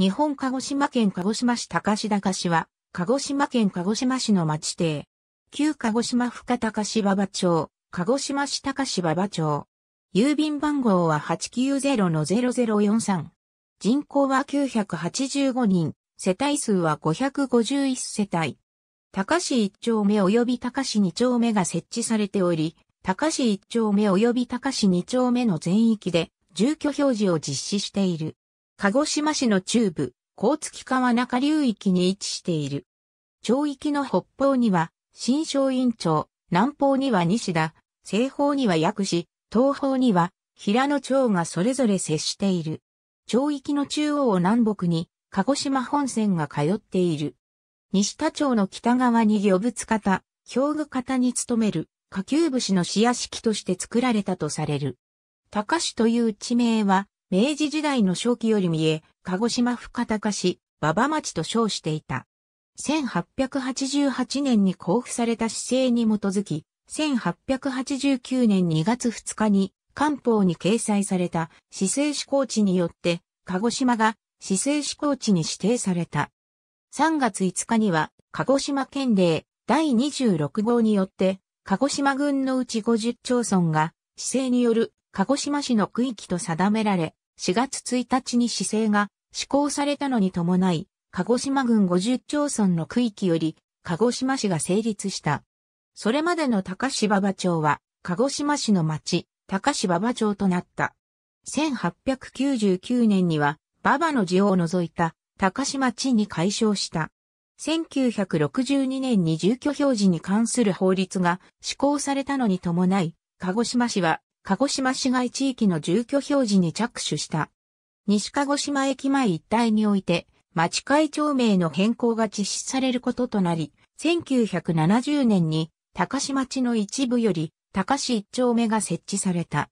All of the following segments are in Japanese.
日本鹿児島県鹿児島市高志高市は、鹿児島県鹿児島市の町邸。旧鹿児島深高市馬場町、鹿児島市高市馬場町。郵便番号は890-0043。人口は985人、世帯数は551世帯。高市1丁目及び高市2丁目が設置されており、高市1丁目及び高市2丁目の全域で住居表示を実施している。鹿児島市の中部、甲月川中流域に位置している。町域の北方には、新松院町、南方には西田、西方には薬師、東方には平野町がそれぞれ接している。町域の中央を南北に、鹿児島本線が通っている。西田町の北側に魚物方、兵具方に勤める、下級武士の市屋敷として作られたとされる。高市という地名は、明治時代の正期より見え、鹿児島深高市、馬場町と称していた。1888年に交付された市政に基づき、1889年2月2日に官報に掲載された市政施行地によって、鹿児島が市政施行地に指定された。3月5日には、鹿児島県令第26号によって、鹿児島郡のうち50町村が、市政による鹿児島市の区域と定められ、4月1日に市政が施行されたのに伴い、鹿児島郡50町村の区域より、鹿児島市が成立した。それまでの高市馬場町は、鹿児島市の町、高市馬場町となった。1899年には、馬場の地を除いた高島地に解消した。1962年に住居表示に関する法律が施行されたのに伴い、鹿児島市は鹿児島市街地域の住居表示に着手した。西鹿児島駅前一帯において、町会長名の変更が実施されることとなり、1970年に高市町の一部より高市一丁目が設置された。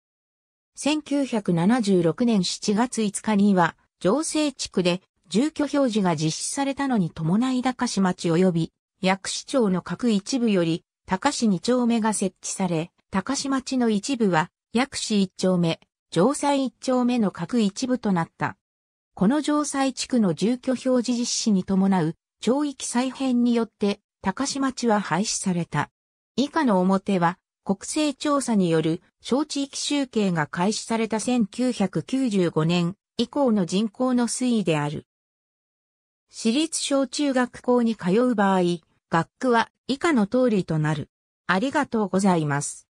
1976年7月5日には、城西地区で住居表示が実施されたのに伴い高市町及び、薬師町の各一部より、高市二丁目が設置され、高市町の一部は薬師一丁目、城西一丁目の各一部となった。この城西地区の住居表示実施に伴う、町域再編によって、高島町は廃止された。以下の表は、国勢調査による小地域集計が開始された1995年以降の人口の推移である。私立小中学校に通う場合、学区は以下の通りとなる。ありがとうございます。